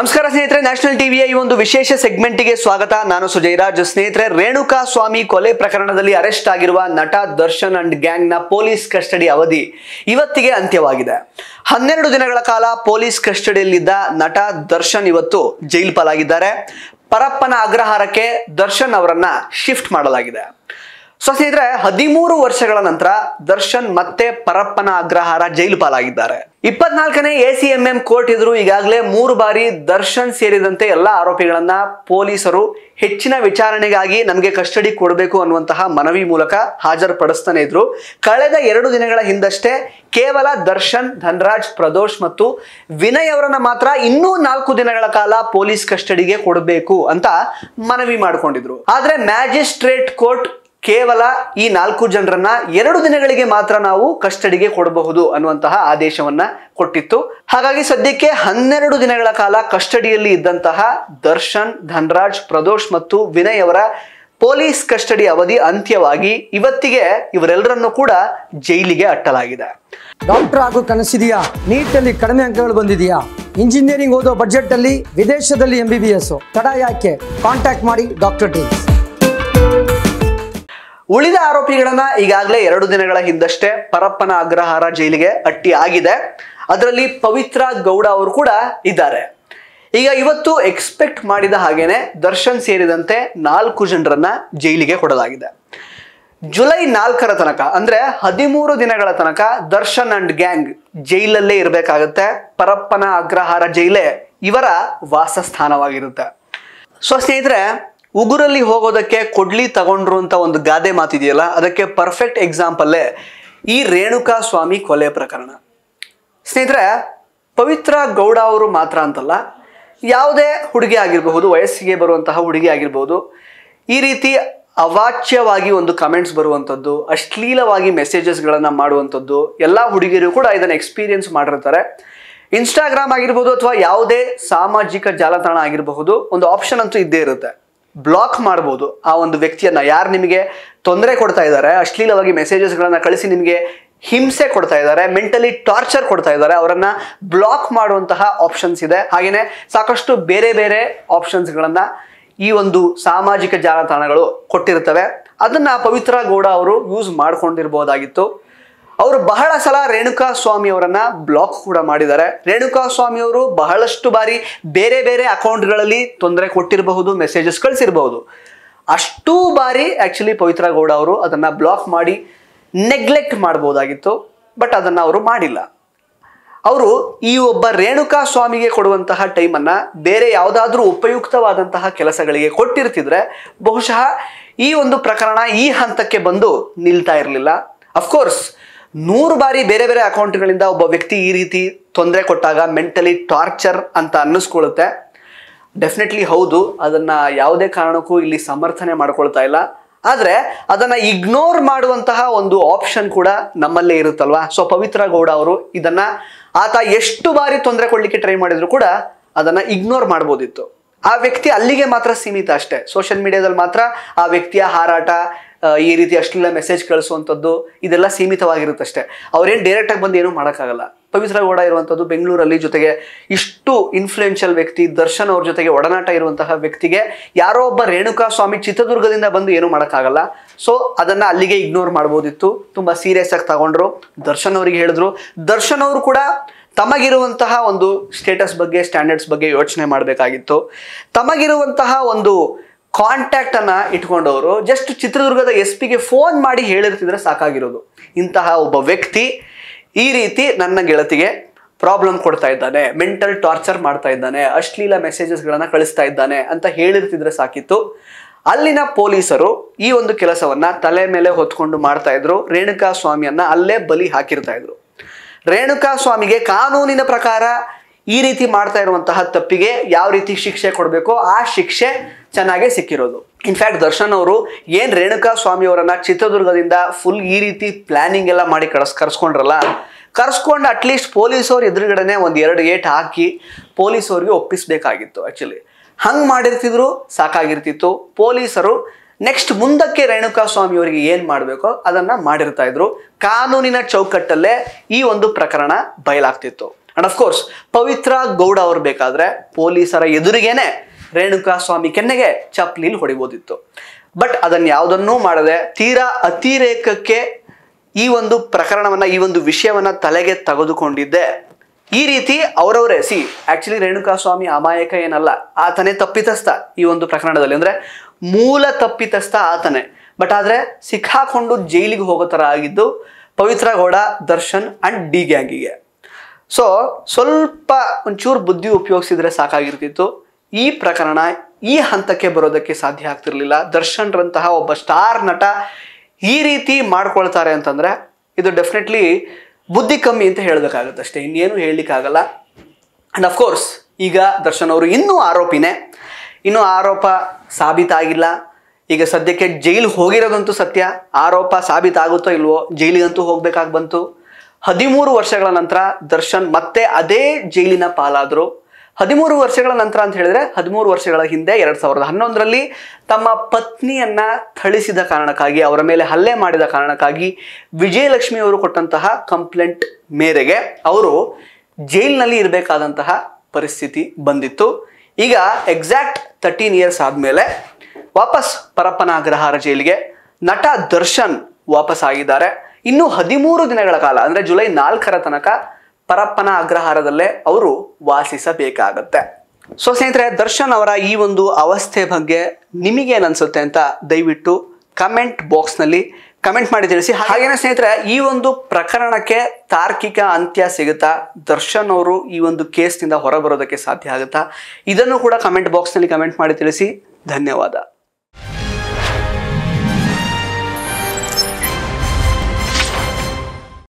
ನಮಸ್ಕಾರ ಸ್ನೇಹಿತರೆ ನ್ಯಾಷನಲ್ ಟಿವಿಯ ಈ ಒಂದು ವಿಶೇಷ ಗೆ ಸ್ವಾಗತ ನಾನು ಸುಜಯ್ ಸ್ನೇಹಿತರೆ ರೇಣುಕಾ ಸ್ವಾಮಿ ಕೊಲೆ ಪ್ರಕರಣದಲ್ಲಿ ಅರೆಸ್ಟ್ ಆಗಿರುವ ನಟ ದರ್ಶನ್ ಅಂಡ್ ಗ್ಯಾಂಗ್ನ ಪೊಲೀಸ್ ಕಸ್ಟಡಿ ಅವಧಿ ಇವತ್ತಿಗೆ ಅಂತ್ಯವಾಗಿದೆ ಹನ್ನೆರಡು ದಿನಗಳ ಕಾಲ ಪೊಲೀಸ್ ಕಸ್ಟಡಿಯಲ್ಲಿದ್ದ ನಟ ದರ್ಶನ್ ಇವತ್ತು ಜೈಲು ಪಾಲಾಗಿದ್ದಾರೆ ಪರಪ್ಪನ ಅಗ್ರಹಾರಕ್ಕೆ ದರ್ಶನ್ ಅವರನ್ನ ಶಿಫ್ಟ್ ಮಾಡಲಾಗಿದೆ ಸೊ ಸ್ನೇಹಿತರೆ ಹದಿಮೂರು ವರ್ಷಗಳ ನಂತರ ದರ್ಶನ್ ಮತ್ತೆ ಪರಪ್ಪನ ಅಗ್ರಹಾರ ಜೈಲು ಪಾಲಾಗಿದ್ದಾರೆ ಇಪ್ಪತ್ನಾಲ್ಕನೇ A C M M court ಇದ್ರು ಈಗಾಗಲೇ ಮೂರು ಬಾರಿ ದರ್ಶನ್ ಸೇರಿದಂತೆ ಎಲ್ಲ ಆರೋಪಿಗಳನ್ನ ಪೊಲೀಸರು ಹೆಚ್ಚಿನ ವಿಚಾರಣೆಗಾಗಿ ನಮಗೆ ಕಸ್ಟಡಿ ಕೊಡಬೇಕು ಅನ್ನುವಂತಹ ಮನವಿ ಮೂಲಕ ಹಾಜರುಪಡಿಸ್ತಾನೆ ಇದ್ರು ಕಳೆದ ಎರಡು ದಿನಗಳ ಹಿಂದಷ್ಟೇ ಕೇವಲ ದರ್ಶನ್ ಧನ್ರಾಜ್ ಪ್ರದೋಷ್ ಮತ್ತು ವಿನಯ್ ಅವರನ್ನ ಮಾತ್ರ ಇನ್ನೂ ನಾಲ್ಕು ದಿನಗಳ ಕಾಲ ಪೊಲೀಸ್ ಕಸ್ಟಡಿಗೆ ಕೊಡಬೇಕು ಅಂತ ಮನವಿ ಮಾಡಿಕೊಂಡಿದ್ರು ಆದ್ರೆ ಮ್ಯಾಜಿಸ್ಟ್ರೇಟ್ ಕೋರ್ಟ್ ಕೇವಲ ಈ ನಾಲ್ಕು ಜನರನ್ನ ಎರಡು ದಿನಗಳಿಗೆ ಮಾತ್ರ ನಾವು ಕಸ್ಟಡಿಗೆ ಕೊಡಬಹುದು ಅನ್ನುವಂತಹ ಆದೇಶವನ್ನ ಕೊಟ್ಟಿತ್ತು ಹಾಗಾಗಿ ಸದ್ಯಕ್ಕೆ ಹನ್ನೆರಡು ದಿನಗಳ ಕಾಲ ಕಸ್ಟಡಿಯಲ್ಲಿ ಇದ್ದಂತಹ ದರ್ಶನ್ ಧನ್ರಾಜ್ ಪ್ರದೋಷ್ ಮತ್ತು ವಿನಯ್ ಅವರ ಪೊಲೀಸ್ ಕಸ್ಟಡಿ ಅವಧಿ ಅಂತ್ಯವಾಗಿ ಇವತ್ತಿಗೆ ಇವರೆಲ್ಲರನ್ನೂ ಕೂಡ ಜೈಲಿಗೆ ಅಟ್ಟಲಾಗಿದೆ ಡಾಕ್ಟರ್ ಆಗೋ ಕನಸಿದೆಯಾ ನೀಟಲ್ಲಿ ಕಡಿಮೆ ಅಂಕಗಳು ಬಂದಿದೆಯಾ ಇಂಜಿನಿಯರಿಂಗ್ ಓದೋ ಬಜೆಟ್ ಅಲ್ಲಿ ವಿದೇಶದಲ್ಲಿ ಎಂಬಿಬಿಎಸ್ ತಡ ಯಾಕೆ ಕಾಂಟ್ಯಾಕ್ಟ್ ಮಾಡಿ ಡಾಕ್ಟರ್ ಟಿ ಉಳಿದ ಆರೋಪಿಗಳನ್ನ ಈಗಾಗಲೇ ಎರಡು ದಿನಗಳ ಹಿಂದಷ್ಟೇ ಪರಪ್ಪನ ಅಗ್ರಹಾರ ಜೈಲಿಗೆ ಅಟ್ಟಿ ಆಗಿದೆ ಅದರಲ್ಲಿ ಪವಿತ್ರ ಗೌಡ ಅವರು ಕೂಡ ಇದ್ದಾರೆ ಈಗ ಇವತ್ತು ಎಕ್ಸ್ಪೆಕ್ಟ್ ಮಾಡಿದ ಹಾಗೇನೆ ದರ್ಶನ್ ಸೇರಿದಂತೆ ನಾಲ್ಕು ಜನರನ್ನ ಜೈಲಿಗೆ ಕೊಡಲಾಗಿದೆ ಜುಲೈ ನಾಲ್ಕರ ತನಕ ಅಂದ್ರೆ ಹದಿಮೂರು ದಿನಗಳ ತನಕ ದರ್ಶನ್ ಅಂಡ್ ಗ್ಯಾಂಗ್ ಜೈಲಲ್ಲೇ ಇರಬೇಕಾಗತ್ತೆ ಪರಪ್ಪನ ಅಗ್ರಹಾರ ಜೈಲೇ ಇವರ ವಾಸಸ್ಥಾನವಾಗಿರುತ್ತೆ ಸೊ ಸ್ನೇಹಿತರೆ ಉಗುರಲ್ಲಿ ಹೋಗೋದಕ್ಕೆ ಕೊಡ್ಲಿ ತಗೊಂಡ್ರು ಅಂತ ಒಂದು ಗಾದೆ ಮಾತಿದೆಯಲ್ಲ ಅದಕ್ಕೆ ಪರ್ಫೆಕ್ಟ್ ಎಕ್ಸಾಂಪಲ್ಲೇ ಈ ರೇಣುಕಾ ಸ್ವಾಮಿ ಕೊಲೆ ಪ್ರಕರಣ ಸ್ನೇಹಿತರೆ ಪವಿತ್ರ ಗೌಡ ಅವರು ಮಾತ್ರ ಅಂತಲ್ಲ ಯಾವುದೇ ಹುಡುಗಿ ಆಗಿರಬಹುದು ವಯಸ್ಸಿಗೆ ಬರುವಂತಹ ಹುಡುಗಿ ಆಗಿರ್ಬೋದು ಈ ರೀತಿ ಅವಾಚ್ಯವಾಗಿ ಒಂದು ಕಮೆಂಟ್ಸ್ ಬರುವಂಥದ್ದು ಅಶ್ಲೀಲವಾಗಿ ಮೆಸೇಜಸ್ಗಳನ್ನು ಮಾಡುವಂಥದ್ದು ಎಲ್ಲ ಹುಡುಗಿಯರು ಕೂಡ ಇದನ್ನು ಎಕ್ಸ್ಪೀರಿಯೆನ್ಸ್ ಮಾಡಿರ್ತಾರೆ ಇನ್ಸ್ಟಾಗ್ರಾಮ್ ಆಗಿರ್ಬೋದು ಅಥವಾ ಯಾವುದೇ ಸಾಮಾಜಿಕ ಜಾಲತಾಣ ಆಗಿರಬಹುದು ಒಂದು ಆಪ್ಷನ್ ಅಂತೂ ಇದ್ದೇ ಇರುತ್ತೆ ಬ್ಲಾಕ್ ಮಾಡ್ಬೋದು ಆ ಒಂದು ವ್ಯಕ್ತಿಯನ್ನು ಯಾರು ನಿಮಗೆ ತೊಂದರೆ ಕೊಡ್ತಾ ಇದ್ದಾರೆ ಅಶ್ಲೀಲವಾಗಿ ಮೆಸೇಜಸ್ಗಳನ್ನು ಕಳಿಸಿ ನಿಮಗೆ ಹಿಂಸೆ ಕೊಡ್ತಾ ಇದ್ದಾರೆ ಮೆಂಟಲಿ ಟಾರ್ಚರ್ ಕೊಡ್ತಾ ಇದ್ದಾರೆ ಅವರನ್ನು ಬ್ಲಾಕ್ ಮಾಡುವಂತಹ ಆಪ್ಷನ್ಸ್ ಇದೆ ಹಾಗೆಯೇ ಸಾಕಷ್ಟು ಬೇರೆ ಬೇರೆ ಆಪ್ಷನ್ಸ್ಗಳನ್ನು ಈ ಒಂದು ಸಾಮಾಜಿಕ ಜಾಲತಾಣಗಳು ಕೊಟ್ಟಿರ್ತವೆ ಅದನ್ನು ಪವಿತ್ರ ಗೌಡ ಅವರು ಯೂಸ್ ಮಾಡ್ಕೊಂಡಿರ್ಬೋದಾಗಿತ್ತು ಅವರು ಬಹಳ ಸಲ ರೇಣುಕಾ ಸ್ವಾಮಿಯವರನ್ನ ಬ್ಲಾಕ್ ಕೂಡ ಮಾಡಿದ್ದಾರೆ ರೇಣುಕಾ ಸ್ವಾಮಿಯವರು ಬಹಳಷ್ಟು ಬಾರಿ ಬೇರೆ ಬೇರೆ ಅಕೌಂಟ್ಗಳಲ್ಲಿ ತೊಂದರೆ ಕೊಟ್ಟಿರಬಹುದು ಮೆಸೇಜಸ್ ಕಳಿಸಿರಬಹುದು ಅಷ್ಟೂ ಬಾರಿ ಆಕ್ಚುಲಿ ಪವಿತ್ರ ಗೌಡ ಅವರು ಅದನ್ನ ಬ್ಲಾಕ್ ಮಾಡಿ ನೆಗ್ಲೆಕ್ಟ್ ಮಾಡಬಹುದಾಗಿತ್ತು ಬಟ್ ಅದನ್ನು ಅವರು ಮಾಡಿಲ್ಲ ಅವರು ಈ ಒಬ್ಬ ರೇಣುಕಾ ಸ್ವಾಮಿಗೆ ಕೊಡುವಂತಹ ಟೈಮನ್ನು ಬೇರೆ ಯಾವುದಾದ್ರೂ ಉಪಯುಕ್ತವಾದಂತಹ ಕೆಲಸಗಳಿಗೆ ಕೊಟ್ಟಿರ್ತಿದ್ರೆ ಬಹುಶಃ ಈ ಒಂದು ಪ್ರಕರಣ ಈ ಹಂತಕ್ಕೆ ಬಂದು ನಿಲ್ತಾ ಇರಲಿಲ್ಲ ಅಫ್ಕೋರ್ಸ್ ನೂರು ಬಾರಿ ಬೇರೆ ಬೇರೆ ಅಕೌಂಟ್ಗಳಿಂದ ಒಬ್ಬ ವ್ಯಕ್ತಿ ಈ ರೀತಿ ತೊಂದರೆ ಕೊಟ್ಟಾಗ ಮೆಂಟಲಿ ಟಾರ್ಚರ್ ಅಂತ ಅನ್ನಿಸ್ಕೊಳ್ಳುತ್ತೆ ಡೆಫಿನೆಟ್ಲಿ ಹೌದು ಅದನ್ನು ಯಾವುದೇ ಕಾರಣಕ್ಕೂ ಇಲ್ಲಿ ಸಮರ್ಥನೆ ಮಾಡ್ಕೊಳ್ತಾ ಇಲ್ಲ ಆದರೆ ಅದನ್ನು ಇಗ್ನೋರ್ ಮಾಡುವಂತಹ ಒಂದು ಆಪ್ಷನ್ ಕೂಡ ನಮ್ಮಲ್ಲೇ ಇರುತ್ತಲ್ವಾ ಸೊ ಪವಿತ್ರ ಗೌಡ ಅವರು ಇದನ್ನು ಆತ ಎಷ್ಟು ಬಾರಿ ತೊಂದರೆ ಕೊಡಲಿಕ್ಕೆ ಟ್ರೈ ಮಾಡಿದರೂ ಕೂಡ ಅದನ್ನು ಇಗ್ನೋರ್ ಮಾಡ್ಬೋದಿತ್ತು ಆ ವ್ಯಕ್ತಿ ಅಲ್ಲಿಗೆ ಮಾತ್ರ ಸೀಮಿತ ಅಷ್ಟೇ ಸೋಷಿಯಲ್ ಮೀಡಿಯಾದಲ್ಲಿ ಮಾತ್ರ ಆ ವ್ಯಕ್ತಿಯ ಹಾರಾಟ ಈ ರೀತಿ ಅಶ್ಲೀಲ ಮೆಸೇಜ್ ಕಳಿಸುವಂಥದ್ದು ಇದೆಲ್ಲ ಸೀಮಿತವಾಗಿರುತ್ತಷ್ಟೇ ಅವ್ರೇನು ಡೈರೆಕ್ಟಾಗಿ ಬಂದು ಏನೂ ಮಾಡೋಕ್ಕಾಗಲ್ಲ ಪವಿತ್ರ ಗೌಡ ಇರುವಂಥದ್ದು ಬೆಂಗಳೂರಲ್ಲಿ ಜೊತೆಗೆ ಇಷ್ಟು ಇನ್ಫ್ಲುಯೆನ್ಷಿಯಲ್ ವ್ಯಕ್ತಿ ದರ್ಶನ್ ಅವ್ರ ಜೊತೆಗೆ ಒಡನಾಟ ಇರುವಂತಹ ವ್ಯಕ್ತಿಗೆ ಯಾರೋ ಒಬ್ಬ ರೇಣುಕಾ ಸ್ವಾಮಿ ಚಿತ್ರದುರ್ಗದಿಂದ ಬಂದು ಏನೂ ಮಾಡೋಕ್ಕಾಗಲ್ಲ ಸೊ ಅದನ್ನು ಅಲ್ಲಿಗೆ ಇಗ್ನೋರ್ ಮಾಡ್ಬೋದಿತ್ತು ತುಂಬ ಸೀರಿಯಸ್ ಆಗಿ ತಗೊಂಡ್ರು ದರ್ಶನ್ ಅವರಿಗೆ ಹೇಳಿದ್ರು ದರ್ಶನ್ ಅವರು ಕೂಡ ತಮಗಿರುವಂತಹ ಒಂದು ಸ್ಟೇಟಸ್ ಬಗ್ಗೆ ಸ್ಟ್ಯಾಂಡರ್ಡ್ಸ್ ಬಗ್ಗೆ ಯೋಚನೆ ಮಾಡಬೇಕಾಗಿತ್ತು ತಮಗಿರುವಂತಹ ಒಂದು ಕಾಂಟ್ಯಾಕ್ಟ್ ಅನ್ನ ಇಟ್ಕೊಂಡವರು ಜಸ್ಟ್ ಚಿತ್ರದುರ್ಗದ ಎಸ್ ಪಿಗೆ ಫೋನ್ ಮಾಡಿ ಹೇಳಿರ್ತಿದ್ರೆ ಸಾಕಾಗಿರೋದು ಇಂತಹ ಒಬ್ಬ ವ್ಯಕ್ತಿ ಈ ರೀತಿ ನನ್ನ ಗೆಳತಿಗೆ ಪ್ರಾಬ್ಲಮ್ ಕೊಡ್ತಾ ಇದ್ದಾನೆ ಮೆಂಟಲ್ ಟಾರ್ಚರ್ ಮಾಡ್ತಾ ಇದ್ದಾನೆ ಅಶ್ಲೀಲ ಮೆಸೇಜಸ್ಗಳನ್ನು ಕಳಿಸ್ತಾ ಇದ್ದಾನೆ ಅಂತ ಹೇಳಿರ್ತಿದ್ರೆ ಸಾಕಿತ್ತು ಅಲ್ಲಿನ ಪೊಲೀಸರು ಈ ಒಂದು ಕೆಲಸವನ್ನ ತಲೆ ಮೇಲೆ ಹೊತ್ಕೊಂಡು ಮಾಡ್ತಾ ಇದ್ರು ರೇಣುಕಾ ಸ್ವಾಮಿಯನ್ನ ಅಲ್ಲೇ ಬಲಿ ಹಾಕಿರ್ತಾ ಇದ್ರು ರೇಣುಕಾ ಸ್ವಾಮಿಗೆ ಕಾನೂನಿನ ಪ್ರಕಾರ ಈ ರೀತಿ ಮಾಡ್ತಾ ಇರುವಂತಹ ತಪ್ಪಿಗೆ ಯಾವ ರೀತಿ ಶಿಕ್ಷೆ ಕೊಡಬೇಕೋ ಆ ಶಿಕ್ಷೆ ಚೆನ್ನಾಗೇ ಸಿಕ್ಕಿರೋದು ಇನ್ಫ್ಯಾಕ್ಟ್ ದರ್ಶನ್ ಅವರು ಏನು ರೇಣುಕಾ ಸ್ವಾಮಿಯವರನ್ನು ಚಿತ್ರದುರ್ಗದಿಂದ ಫುಲ್ ಈ ರೀತಿ ಪ್ಲಾನಿಂಗ್ ಎಲ್ಲ ಮಾಡಿ ಕಳಿಸ್ ಕರ್ಸ್ಕೊಂಡ್ರಲ್ಲ ಕರ್ಸ್ಕೊಂಡು ಅಟ್ಲೀಸ್ಟ್ ಪೊಲೀಸವ್ರ ಎದುರುಗಡೆನೆ ಒಂದು ಎರಡು ಏಟ್ ಹಾಕಿ ಪೊಲೀಸವ್ರಿಗೆ ಒಪ್ಪಿಸಬೇಕಾಗಿತ್ತು ಆ್ಯಕ್ಚುಲಿ ಹಂಗೆ ಮಾಡಿರ್ತಿದ್ರು ಸಾಕಾಗಿರ್ತಿತ್ತು ಪೊಲೀಸರು ನೆಕ್ಸ್ಟ್ ಮುಂದಕ್ಕೆ ರೇಣುಕಾ ಸ್ವಾಮಿಯವರಿಗೆ ಏನು ಮಾಡಬೇಕೋ ಅದನ್ನು ಮಾಡಿರ್ತಾ ಇದ್ರು ಕಾನೂನಿನ ಚೌಕಟ್ಟಲ್ಲೇ ಈ ಒಂದು ಪ್ರಕರಣ ಬಯಲಾಗ್ತಿತ್ತು ಅಂಡ್ ಅಫ್ಕೋರ್ಸ್ ಪವಿತ್ರ ಗೌಡ ಅವರು ಬೇಕಾದ್ರೆ ಪೊಲೀಸರ ಎದುರಿಗೇನೆ ರೇಣುಕಾ ಸ್ವಾಮಿ ಕೆನ್ನೆಗೆ ಚಪ್ಲಿಲಿ ಹೊಡಿಬೋದಿತ್ತು ಬಟ್ ಅದನ್ನ ಯಾವುದನ್ನೂ ಮಾಡದೆ ತೀರಾ ಅತಿರೇಕಕ್ಕೆ ಈ ಒಂದು ಪ್ರಕರಣವನ್ನ ಈ ಒಂದು ವಿಷಯವನ್ನ ತಲೆಗೆ ತೆಗೆದುಕೊಂಡಿದ್ದೆ ಈ ರೀತಿ ಅವರವರೇ ಸಿ ರೇಣುಕಾ ಸ್ವಾಮಿ ಅಮಾಯಕ ಏನಲ್ಲ ಆತನೇ ತಪ್ಪಿತಸ್ಥ ಈ ಒಂದು ಪ್ರಕರಣದಲ್ಲಿ ಅಂದ್ರೆ ಮೂಲ ತಪ್ಪಿತಸ್ಥ ಆತನೇ ಬಟ್ ಆದ್ರೆ ಸಿಕ್ಕಾಕೊಂಡು ಜೈಲಿಗೆ ಹೋಗೋ ತರ ಆಗಿದ್ದು ಪವಿತ್ರ ಗೌಡ ದರ್ಶನ್ ಅಂಡ್ ಡಿ ಗ್ಯಾಂಗಿಗೆ ಸೊ ಸ್ವಲ್ಪ ಒಂಚೂರು ಬುದ್ಧಿ ಉಪಯೋಗಿಸಿದ್ರೆ ಸಾಕಾಗಿರ್ತಿತ್ತು ಈ ಪ್ರಕರಣ ಈ ಹಂತಕ್ಕೆ ಬರೋದಕ್ಕೆ ಸಾಧ್ಯ ಆಗ್ತಿರ್ಲಿಲ್ಲ ದರ್ಶನ್ರಂತಹ ಒಬ್ಬ ಸ್ಟಾರ್ ನಟ ಈ ರೀತಿ ಮಾಡ್ಕೊಳ್ತಾರೆ ಅಂತಂದರೆ ಇದು ಡೆಫಿನೆಟ್ಲಿ ಬುದ್ಧಿ ಕಮ್ಮಿ ಅಂತ ಹೇಳಬೇಕಾಗುತ್ತೆ ಅಷ್ಟೇ ಇನ್ನೇನು ಹೇಳಲಿಕ್ಕಾಗಲ್ಲ ಆ್ಯಂಡ್ ಅಫ್ಕೋರ್ಸ್ ಈಗ ದರ್ಶನ್ ಅವರು ಇನ್ನೂ ಆರೋಪಿನೇ ಇನ್ನೂ ಆರೋಪ ಸಾಬೀತಾಗಿಲ್ಲ ಈಗ ಸದ್ಯಕ್ಕೆ ಜೈಲ್ ಹೋಗಿರೋದಂತೂ ಸತ್ಯ ಆರೋಪ ಸಾಬೀತಾಗುತ್ತೋ ಇಲ್ವೋ ಜೈಲಿಗಂತೂ ಹೋಗಬೇಕಾಗಿ ಬಂತು ಹದಿಮೂರು ವರ್ಷಗಳ ನಂತರ ದರ್ಶನ್ ಮತ್ತೆ ಅದೇ ಜೈಲಿನ ಪಾಲಾದರು ಹದಿಮೂರು ವರ್ಷಗಳ ನಂತರ ಅಂತ ಹೇಳಿದ್ರೆ ಹದಿಮೂರು ವರ್ಷಗಳ ಹಿಂದೆ ಎರಡ್ ಸಾವಿರದ ಹನ್ನೊಂದರಲ್ಲಿ ತಮ್ಮ ಪತ್ನಿಯನ್ನ ಥಳಿಸಿದ ಕಾರಣಕ್ಕಾಗಿ ಅವರ ಮೇಲೆ ಹಲ್ಲೆ ಮಾಡಿದ ಕಾರಣಕ್ಕಾಗಿ ವಿಜಯಲಕ್ಷ್ಮಿ ಅವರು ಕೊಟ್ಟಂತಹ ಕಂಪ್ಲೇಂಟ್ ಮೇರೆಗೆ ಅವರು ಜೈಲಿನಲ್ಲಿ ಇರಬೇಕಾದಂತಹ ಪರಿಸ್ಥಿತಿ ಬಂದಿತ್ತು ಈಗ ಎಕ್ಸಾಕ್ಟ್ ತರ್ಟೀನ್ ಇಯರ್ಸ್ ಆದಮೇಲೆ ವಾಪಸ್ ಪರಪ್ಪನ ಅಗ್ರಹಾರ ಜೈಲಿಗೆ ನಟ ದರ್ಶನ್ ವಾಪಸ್ ಆಗಿದ್ದಾರೆ ಇನ್ನು ಹದಿಮೂರು ದಿನಗಳ ಕಾಲ ಅಂದ್ರೆ ಜುಲೈ ನಾಲ್ಕರ ತನಕ ಪರಪ್ಪನ ಅಗ್ರಹಾರದಲ್ಲೇ ಅವರು ವಾಸಿಸಬೇಕಾಗತ್ತೆ ಸೊ ಸ್ನೇಹಿತರೆ ದರ್ಶನ್ ಅವರ ಈ ಒಂದು ಅವಸ್ಥೆ ಬಗ್ಗೆ ನಿಮಗೇನು ಅನಿಸುತ್ತೆ ಅಂತ ದಯವಿಟ್ಟು ಕಮೆಂಟ್ ನಲ್ಲಿ ಕಮೆಂಟ್ ಮಾಡಿ ತಿಳಿಸಿ ಹಾಗೇನೆ ಸ್ನೇಹಿತರೆ ಈ ಒಂದು ಪ್ರಕರಣಕ್ಕೆ ತಾರ್ಕಿಕ ಅಂತ್ಯ ಸಿಗುತ್ತಾ ದರ್ಶನ್ ಅವರು ಈ ಒಂದು ಕೇಸ್ನಿಂದ ಹೊರಬರೋದಕ್ಕೆ ಸಾಧ್ಯ ಆಗುತ್ತಾ ಇದನ್ನು ಕೂಡ ಕಮೆಂಟ್ ನಲ್ಲಿ ಕಮೆಂಟ್ ಮಾಡಿ ತಿಳಿಸಿ ಧನ್ಯವಾದ